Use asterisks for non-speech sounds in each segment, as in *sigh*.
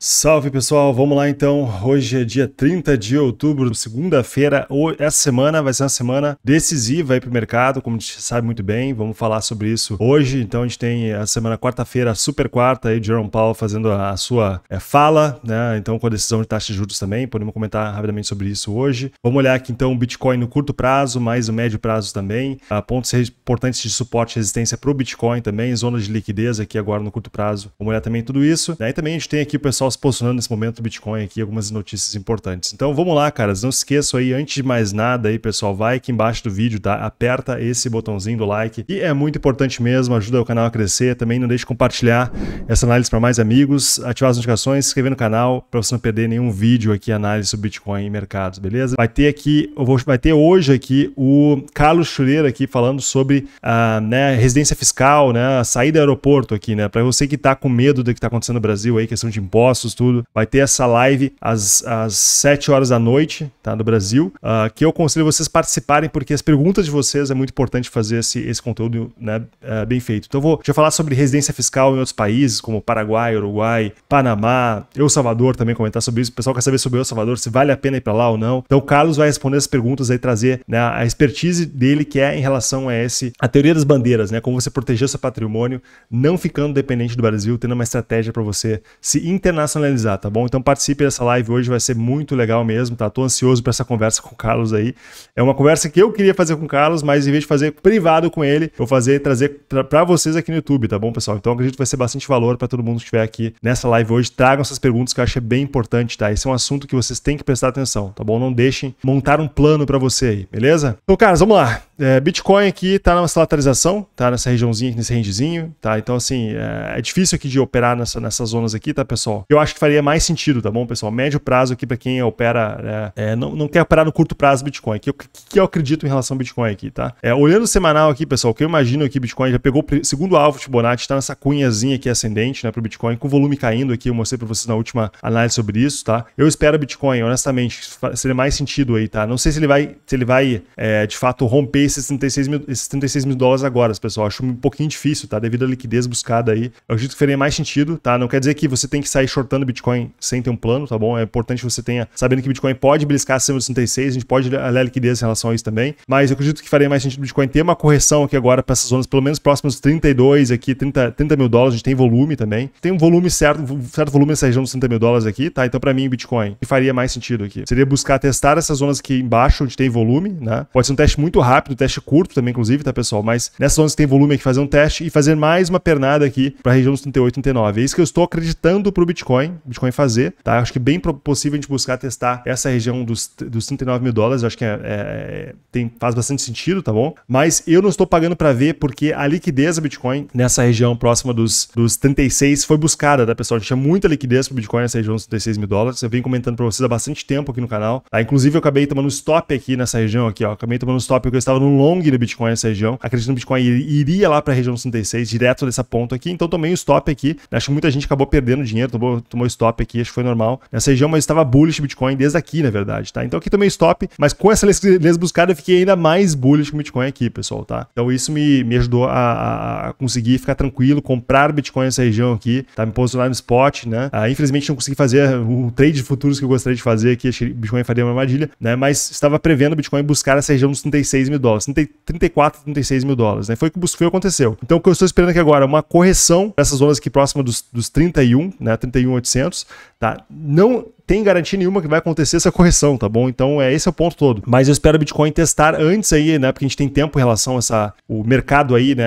Salve pessoal, vamos lá então. Hoje é dia 30 de outubro, segunda-feira. Essa semana vai ser uma semana decisiva aí para o mercado, como a gente sabe muito bem. Vamos falar sobre isso hoje. Então a gente tem a semana quarta-feira, super quarta, aí Jerome Powell fazendo a sua é, fala, né? Então com a decisão de taxa de juros também. Podemos comentar rapidamente sobre isso hoje. Vamos olhar aqui então o Bitcoin no curto prazo, mais o médio prazo também. A ah, pontos importantes de suporte e resistência para o Bitcoin também, zona de liquidez aqui agora no curto prazo. Vamos olhar também tudo isso. Né? E também a gente tem aqui o pessoal pessoal se posicionando nesse momento do Bitcoin aqui, algumas notícias importantes. Então vamos lá, caras. Não esqueçam aí, antes de mais nada aí, pessoal, vai aqui embaixo do vídeo, tá? Aperta esse botãozinho do like, e é muito importante mesmo, ajuda o canal a crescer. Também não deixe de compartilhar essa análise para mais amigos, ativar as notificações, se inscrever no canal para você não perder nenhum vídeo aqui, análise sobre Bitcoin e mercados, beleza? Vai ter aqui, vou, vai ter hoje aqui o Carlos Chureira aqui falando sobre a ah, né, residência fiscal, né? A saída do aeroporto aqui, né? Para você que está com medo do que está acontecendo no Brasil aí, questão de impostos tudo. Vai ter essa live às, às 7 horas da noite, tá? No Brasil, uh, que eu aconselho vocês participarem, porque as perguntas de vocês é muito importante fazer esse, esse conteúdo né, uh, bem feito. Então, eu vou já falar sobre residência fiscal em outros países, como Paraguai, Uruguai, Panamá, El Salvador também comentar sobre isso. O pessoal quer saber sobre El Salvador, se vale a pena ir para lá ou não. Então, o Carlos vai responder as perguntas aí, trazer né, a expertise dele, que é em relação a esse, a teoria das bandeiras, né? Como você proteger seu patrimônio, não ficando dependente do Brasil, tendo uma estratégia para você se internacionalizar operacionalizar, tá bom? Então participe dessa live hoje, vai ser muito legal mesmo, tá? Tô ansioso para essa conversa com o Carlos aí. É uma conversa que eu queria fazer com o Carlos, mas em vez de fazer privado com ele, vou fazer trazer para vocês aqui no YouTube, tá bom, pessoal? Então acredito que vai ser bastante valor para todo mundo que estiver aqui nessa live hoje. Tragam essas perguntas que eu achei é bem importante, tá? Esse é um assunto que vocês têm que prestar atenção, tá bom? Não deixem montar um plano para você aí, beleza? Então, Carlos, vamos lá. É, Bitcoin aqui está nessa lateralização, tá nessa regiãozinha, nesse rangezinho, tá? Então, assim, é, é, difícil aqui de operar nessa, nessas zonas aqui, tá, pessoal? Eu acho que faria mais sentido, tá bom, pessoal? Médio prazo aqui para quem opera, é, é, não, não quer operar no curto prazo Bitcoin, que eu, que eu acredito em relação ao Bitcoin aqui, tá? É, olhando o semanal aqui, pessoal, o que eu imagino aqui, é Bitcoin já pegou segundo alvo Fibonacci, está nessa cunhazinha aqui ascendente, né, pro Bitcoin, com o volume caindo aqui, eu mostrei para vocês na última análise sobre isso, tá? Eu espero Bitcoin, honestamente, seria mais sentido aí, tá? Não sei se ele vai, se ele vai de fato romper esses 36 mil, esses mil dólares agora, pessoal. Acho um pouquinho difícil, tá? Devido à liquidez buscada aí. Eu acredito que faria mais sentido, tá? Não quer dizer que você tem que sair shortando Bitcoin sem ter um plano, tá bom? É importante que você tenha, sabendo que Bitcoin pode beliscar acima dos 36, a gente pode a liquidez em relação a isso também. Mas eu acredito que faria mais sentido o Bitcoin ter uma correção aqui agora para essas zonas, pelo menos próximas 32 aqui, 30, 30 mil dólares. A gente tem volume também. Tem um volume certo, um certo volume nessa região dos 30 mil dólares aqui, tá? Então, para mim, Bitcoin, que faria mais sentido aqui? Seria buscar testar essas zonas aqui embaixo, onde tem volume, né? Pode ser um teste muito rápido teste curto também, inclusive, tá, pessoal? Mas nessas ondas que tem volume aqui, fazer um teste e fazer mais uma pernada aqui para a região dos 38, 39. É isso que eu estou acreditando para o Bitcoin, Bitcoin fazer, tá? Acho que é bem possível a gente buscar testar essa região dos, dos 39 mil dólares, acho que é, é, é, tem, faz bastante sentido, tá bom? Mas eu não estou pagando para ver porque a liquidez do Bitcoin nessa região próxima dos, dos 36 foi buscada, tá, pessoal? A gente tinha muita liquidez para o Bitcoin nessa região dos 36 mil dólares. Eu venho comentando para vocês há bastante tempo aqui no canal, tá? Inclusive, eu acabei tomando stop aqui nessa região aqui, ó. Acabei tomando stop porque eu estava no um long do Bitcoin nessa região. Acredito que o Bitcoin iria lá para a região dos 36, direto dessa ponta aqui. Então tomei um stop aqui. Acho que muita gente acabou perdendo dinheiro, tomou, tomou stop aqui, acho que foi normal. Nessa região, mas estava bullish Bitcoin desde aqui, na verdade, tá? Então aqui tomei stop, mas com essa buscada eu fiquei ainda mais bullish com Bitcoin aqui, pessoal, tá? Então isso me, me ajudou a, a conseguir ficar tranquilo, comprar Bitcoin nessa região aqui, tá? Me posicionar no spot, né? Ah, infelizmente não consegui fazer o trade de futuros que eu gostaria de fazer aqui, achei que Bitcoin faria uma armadilha, né? Mas estava prevendo o Bitcoin buscar essa região dos 36 mil dólares dólares, 34, 36 mil dólares, né? Foi o que, foi aconteceu. Então o que eu estou esperando aqui agora é uma correção nessas zonas aqui próxima dos, dos 31, né? 31,800, tá? Não tem garantia nenhuma que vai acontecer essa correção, tá bom? Então é esse é o ponto todo. Mas eu espero o Bitcoin testar antes aí, né? Porque a gente tem tempo em relação a essa o mercado aí, né?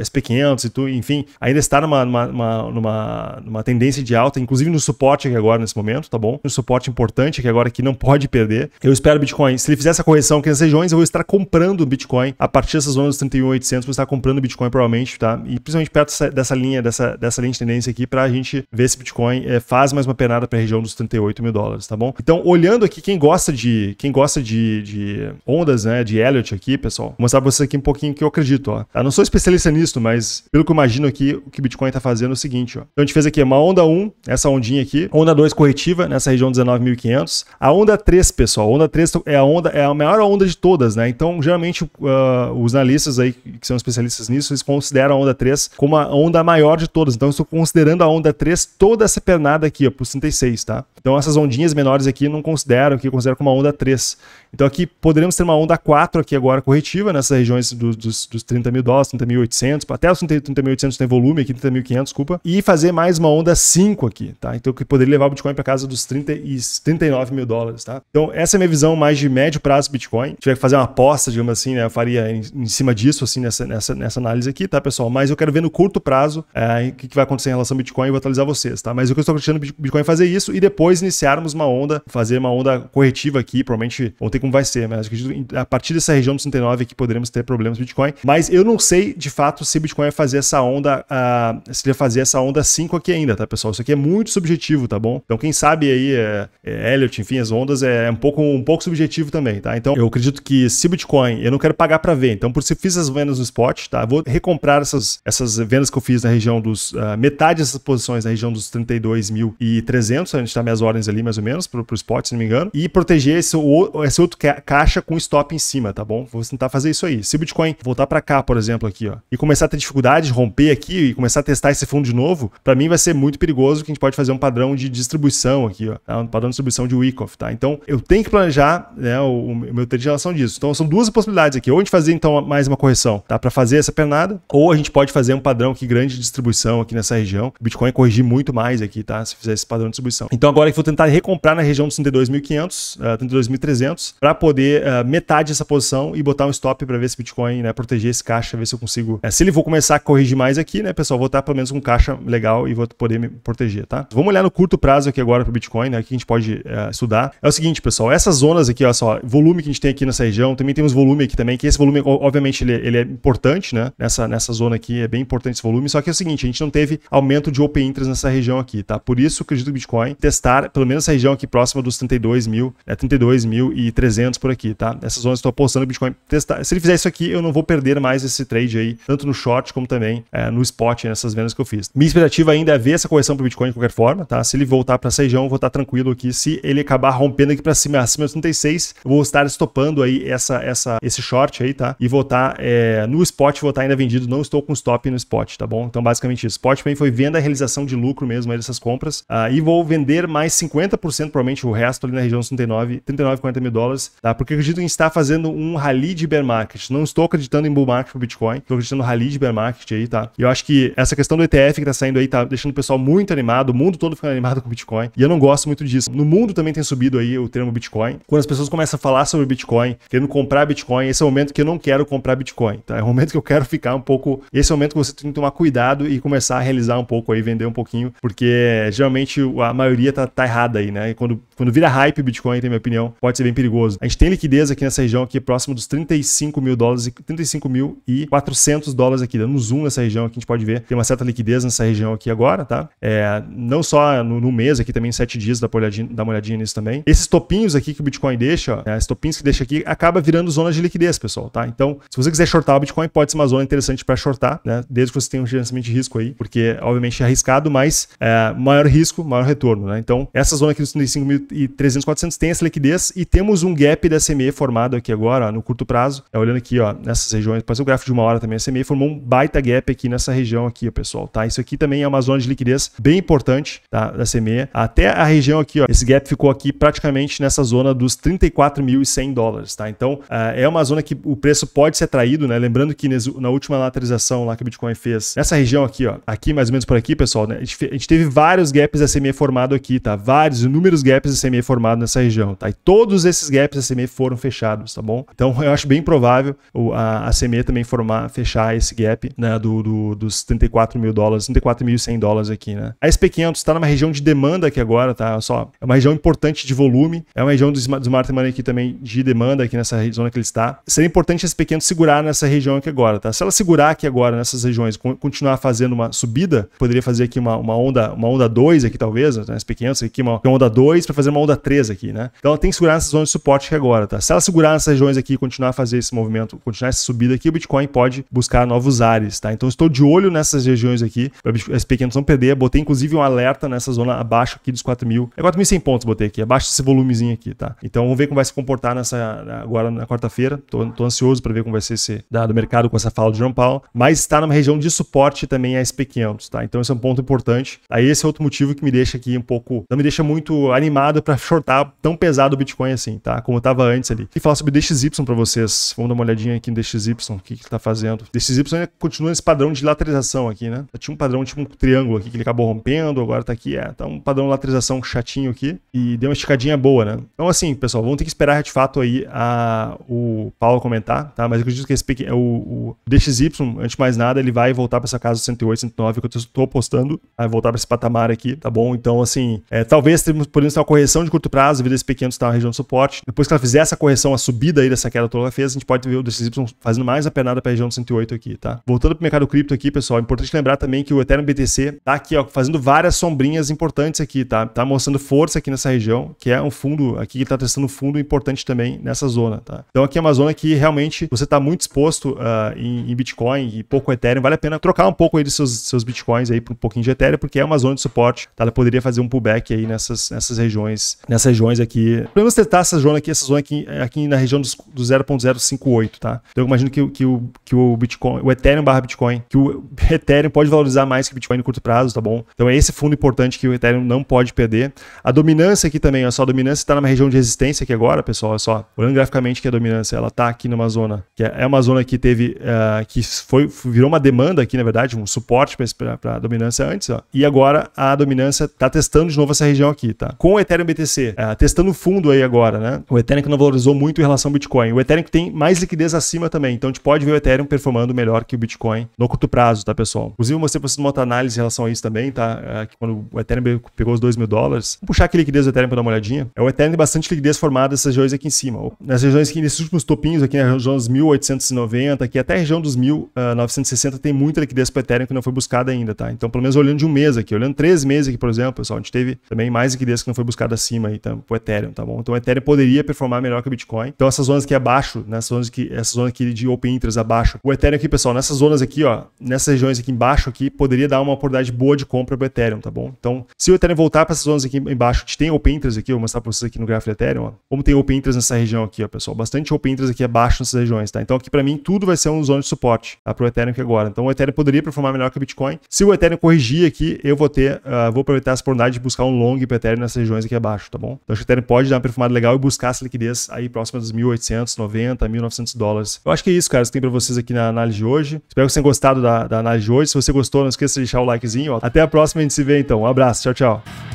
SP500 e tudo, enfim, ainda está numa, numa, numa, numa, tendência de alta, inclusive no suporte aqui agora nesse momento, tá bom? Um suporte importante aqui agora que não pode perder. Eu espero o Bitcoin. Se ele fizer essa correção aqui nas regiões, eu vou estar comprando o Bitcoin a partir dessas zonas dos 31.800, vou estar comprando o Bitcoin provavelmente, tá? E principalmente perto dessa, dessa linha, dessa, dessa linha de tendência aqui para a gente ver se o Bitcoin é, faz mais uma penada para a região dos 38 mil dólares, tá bom? Então, olhando aqui, quem gosta de quem gosta de, de ondas, né, de Elliot aqui, pessoal, vou mostrar para vocês aqui um pouquinho que eu acredito, ó. não sou especialista nisso, mas pelo que eu imagino aqui, o que o Bitcoin está fazendo é o seguinte, ó. Então, a gente fez aqui uma onda 1, essa ondinha aqui, onda 2 corretiva, nessa região 19.500. A onda 3, pessoal, a onda 3 é a onda é a maior onda de todas, né? Então, geralmente, uh, os analistas aí que são especialistas nisso, eles consideram a onda 3 como a onda maior de todas. Então, eu estou considerando a onda 3 toda essa pernada aqui, ó, 66, 36, tá? Então essas ondinhas menores aqui não considero, aqui eu considero como uma onda 3. Então aqui poderíamos ter uma onda 4 aqui agora corretiva nessas regiões do, dos, dos 30 mil dólares, 30.800, até os 30.800 tem volume aqui, 30.500, desculpa, e fazer mais uma onda 5 aqui, tá? Então que poderia levar o Bitcoin para casa dos 30 e 39 mil dólares, tá? Então essa é a minha visão mais de médio prazo Bitcoin. Se tiver que fazer uma aposta, digamos assim, né? Eu faria em, em cima disso, assim, nessa, nessa, nessa análise aqui, tá, pessoal? Mas eu quero ver no curto prazo eh, o é, que, que vai acontecer em relação ao Bitcoin e vou atualizar vocês, tá? Mas o que eu estou acreditando Bitcoin Bitcoin fazer isso e depois iniciarmos uma onda, fazer uma onda corretiva aqui, provavelmente, vou ter como vai ser, mas a partir dessa região dos 69 aqui poderemos ter problemas Bitcoin, mas eu não sei de fato se Bitcoin vai fazer essa onda, uh, se ele vai fazer essa onda 5 aqui ainda, tá pessoal? Isso aqui é muito subjetivo, tá bom? Então quem sabe aí, é, é Elliot, enfim, as ondas é, é um pouco, um pouco subjetivo também, tá? Então eu acredito que se Bitcoin, eu não quero pagar para ver, então por isso eu fiz as vendas no spot, tá? vou recomprar essas, essas vendas que eu fiz na região dos, uh, metade dessas posições na região dos 32 mil e 300, a gente tá minhas ordens ali mais ou menos, pro, pro spot, se não me engano, e proteger esse, esse outro caixa com stop em cima, tá bom? Vou tentar fazer isso aí. Se o Bitcoin voltar para cá, por exemplo, aqui, ó, e começar a ter dificuldade de romper aqui e começar a testar esse fundo de novo, para mim vai ser muito perigoso que a gente pode fazer um padrão de distribuição aqui, ó, tá? um padrão de distribuição de off, tá? Então, eu tenho que planejar né, o, o meu trade em relação disso. Então, são duas possibilidades aqui. Ou a gente fazer, então, mais uma correção, tá? Para fazer essa pernada, ou a gente pode fazer um padrão aqui grande de distribuição aqui nessa região. O Bitcoin é corrigir muito mais aqui, tá? Se fizer esse padrão padrão de distribuição. Então agora eu vou tentar recomprar na região dos 32.500, uh, 32.300, para poder uh, metade dessa posição e botar um stop para ver se Bitcoin, né, proteger esse caixa, ver se eu consigo. Uh, se ele for começar a corrigir mais aqui, né, pessoal, vou estar pelo menos com um caixa legal e vou poder me proteger, tá? Vamos olhar no curto prazo aqui agora para Bitcoin, né, que a gente pode uh, estudar. É o seguinte, pessoal, essas zonas aqui, olha só, volume que a gente tem aqui nessa região, também temos volume aqui também, que esse volume, obviamente, ele, é, ele é importante, né? Nessa, nessa zona aqui é bem importante esse volume, só que é o seguinte, a gente não teve aumento de open interest nessa região aqui, tá? Por isso, acredito do Bitcoin, testar pelo menos essa região aqui próxima dos 32 mil, é né, 32 mil e 300 por aqui, tá? Essas zonas estou apostando o Bitcoin testar. Se ele fizer isso aqui, eu não vou perder mais esse trade aí, tanto no short como também é, no spot, né, nessas vendas que eu fiz. Minha expectativa ainda é ver essa correção para o Bitcoin de qualquer forma, tá? Se ele voltar para essa região, eu vou estar tranquilo aqui. Se ele acabar rompendo aqui para cima, acima dos 36, eu vou estar estopando aí essa, essa, esse short aí, tá? E vou estar é, no spot, vou estar ainda vendido, não estou com stop no spot, tá bom? Então, basicamente isso. Spot mim foi venda a realização de lucro mesmo aí dessas compras. Uh, e e vou vender mais 50%, provavelmente o resto ali na região dos 39, 39 40 mil dólares, tá? Porque acredito em estar fazendo um rally de bear market. Não estou acreditando em bull market pro Bitcoin, estou acreditando no rally de bear market aí, tá? E eu acho que essa questão do ETF que tá saindo aí tá deixando o pessoal muito animado, o mundo todo ficando animado com o Bitcoin, e eu não gosto muito disso. No mundo também tem subido aí o termo Bitcoin. Quando as pessoas começam a falar sobre Bitcoin, querendo comprar Bitcoin, esse é o momento que eu não quero comprar Bitcoin, tá? É o momento que eu quero ficar um pouco, esse é o momento que você tem que tomar cuidado e começar a realizar um pouco aí, vender um pouquinho, porque geralmente realmente a maioria tá, tá errada aí, né? E quando, quando vira hype o Bitcoin, na minha opinião, pode ser bem perigoso. A gente tem liquidez aqui nessa região aqui, próximo dos 35 mil dólares, 35 mil e 400 dólares aqui, dando zoom nessa região aqui, a gente pode ver, tem uma certa liquidez nessa região aqui agora, tá? É, não só no, no mês aqui, também em 7 dias, dá, olhadinha, dá uma olhadinha nisso também. Esses topinhos aqui que o Bitcoin deixa, né, esses topinhos que deixa aqui, acaba virando zona de liquidez, pessoal, tá? Então, se você quiser shortar o Bitcoin, pode ser uma zona interessante para shortar, né? Desde que você tenha um gerenciamento de risco aí, porque, obviamente, é arriscado, mas é, maior risco maior retorno. Né? Então, essa zona aqui dos 35.300, 400 tem essa liquidez e temos um gap da SME formado aqui agora ó, no curto prazo. É, olhando aqui ó, nessas regiões, Pode ser o gráfico de uma hora também, a SME formou um baita gap aqui nessa região aqui, ó, pessoal. Tá? Isso aqui também é uma zona de liquidez bem importante tá? da SME. Até a região aqui, ó, esse gap ficou aqui praticamente nessa zona dos 34.100 dólares. Tá? Então, eh, é uma zona que o preço pode ser atraído, né? lembrando que na última lateralização lá que o Bitcoin fez, nessa região aqui, ó, aqui mais ou menos por aqui, pessoal, né? a gente teve vários gaps da SME formado aqui, tá? Vários, inúmeros gaps de SME formado nessa região, tá? E todos esses gaps de SME foram fechados, tá bom? Então *laughs* eu acho bem provável a, a SME também formar, fechar esse gap né, do, do, dos 34 mil dólares, 34.100 dólares aqui, né? A SP500 está numa região de demanda aqui agora, tá? Só é uma região importante de volume, é uma região do Smart Money aqui também de demanda aqui nessa zona que ele está. Seria importante a SP500 segurar nessa região aqui agora, tá? Se ela segurar aqui agora nessas regiões, continuar fazendo uma subida, poderia fazer aqui uma, uma onda, uma onda 2 aqui, tá? talvez, né, SP500 aqui, uma, onda 2 para fazer uma onda 3 aqui, né? Então ela tem que segurar nessas zonas de suporte aqui agora, tá? Se ela segurar nessas regiões aqui e continuar a fazer esse movimento, continuar essa subida aqui, o Bitcoin pode buscar novos ares, tá? Então estou de olho nessas regiões aqui, para SP500 não perder, botei inclusive um alerta nessa zona abaixo aqui dos 4.000, é 4.100 pontos botei aqui, abaixo desse volumezinho aqui, tá? Então vamos ver como vai se comportar nessa agora na quarta-feira, tô, tô, ansioso para ver como vai ser esse dado mercado com essa fala de João Paulo, mas está numa região de suporte também a SP500, tá? Então esse é um ponto importante, aí esse é outro motivo que me deixa aqui um pouco, não me deixa muito animado para shortar tão pesado o Bitcoin assim, tá? Como tava antes ali. E falar sobre o DXY para vocês. Vamos dar uma olhadinha aqui no DXY, o que que ele tá fazendo. DXY continua nesse padrão de lateralização aqui, né? Eu tá, tinha um padrão tipo um triângulo aqui que ele acabou rompendo, agora tá aqui, é, tá um padrão de lateralização chatinho aqui e deu uma esticadinha boa, né? Então assim, pessoal, vamos ter que esperar de fato aí a, o Paulo comentar, tá? Mas eu acredito que esse é o, o DXY, antes de mais nada, ele vai voltar para essa casa 108, 109 que eu tô postando, vai voltar para esse patamar aqui, tá bom? bom. Então, assim, é, talvez podemos ter uma correção de curto prazo devido a esse pequeno está na região de suporte. Depois que ela fizer essa correção, a subida aí dessa queda toda que ela fez, a gente pode ver o DXY fazendo mais a para a região de 108 aqui, tá? Voltando para o mercado cripto aqui, pessoal, é importante lembrar também que o Ethereum BTC tá aqui, ó, fazendo várias sombrinhas importantes aqui, tá? Tá mostrando força aqui nessa região, que é um fundo aqui que está testando um fundo importante também nessa zona, tá? Então aqui é uma zona que realmente você está muito exposto uh, em, em, Bitcoin e pouco Ethereum, vale a pena trocar um pouco aí de seus, seus Bitcoins aí por um pouquinho de Ethereum, porque é uma zona de suporte, tá? poderia fazer um pullback aí nessas, nessas regiões, nessas regiões aqui. Podemos menos testar essa zona aqui, essa zona aqui, aqui na região dos, do 0.058, tá? Então eu imagino que, que, o, que o Bitcoin, o Ethereum barra Bitcoin, que o *laughs* Ethereum pode valorizar mais que o Bitcoin no curto prazo, tá bom? Então é esse fundo importante que o Ethereum não pode perder. A dominância aqui também, olha só, a dominância está numa região de resistência aqui agora, pessoal, olha é só. Olhando graficamente que a dominância, ela tá aqui numa zona, que é, é uma zona que teve, uh, que foi, virou uma demanda aqui, na verdade, um suporte para a dominância antes, ó. E agora a dominância está testando de novo essa região aqui, tá? Com o Ethereum BTC, é, testando fundo aí agora, né? O Ethereum que não valorizou muito em relação ao Bitcoin. O Ethereum que tem mais liquidez acima também. Então a gente pode ver o Ethereum performando melhor que o Bitcoin no curto prazo, tá, pessoal? Inclusive, eu mostrei pra vocês uma outra análise em relação a isso também, tá? É, quando o Ethereum pegou os 2 mil dólares. Vamos puxar aqui a liquidez do Ethereum pra dar uma olhadinha. É, o Ethereum tem bastante liquidez formada nessas regiões aqui em cima. Nas regiões aqui, nesses últimos topinhos aqui, na região dos 1890, aqui até a região dos 1960, ah, tem muita liquidez pro Ethereum que não foi buscada ainda, tá? Então, pelo menos olhando de um mês aqui, olhando três meses aqui, por exemplo, pessoal, a gente teve também mais liquidez que não foi buscada acima aí, tá, o Ethereum, tá bom? Então o Ethereum poderia performar melhor que o Bitcoin. Então essas zonas aqui abaixo, né, essas zonas aqui, essa zona aqui de Open Interest abaixo, o Ethereum aqui, pessoal, nessas zonas aqui, ó, nessas regiões aqui embaixo aqui, poderia dar uma oportunidade boa de compra pro Ethereum, tá bom? Então, se o Ethereum voltar para essas zonas aqui embaixo, a gente tem Open Interest aqui, eu vou mostrar para vocês aqui no gráfico do Ethereum, ó, como tem Open Interest nessa região aqui, ó, pessoal, bastante Open Interest aqui abaixo nessas regiões, tá? Então aqui para mim tudo vai ser um zona de suporte, tá, pro Ethereum aqui agora. Então o Ethereum poderia performar melhor que o Bitcoin. Se o Ethereum corrigir aqui, eu vou ter, uh, vou para aproveitar essa oportunidade de buscar um long para Ethereum nessas regiões aqui abaixo, tá bom? Então acho que Ethereum pode dar uma perfumada legal e buscar essa liquidez aí próxima dos 1.890, 1.900 dólares. Eu acho que é isso, cara, que tem para vocês aqui na análise de hoje. Espero que vocês tenham gostado da, da análise de hoje. Se você gostou, não esqueça de deixar o likezinho. Ó. Até a próxima, a gente se vê então. Um abraço, tchau, tchau.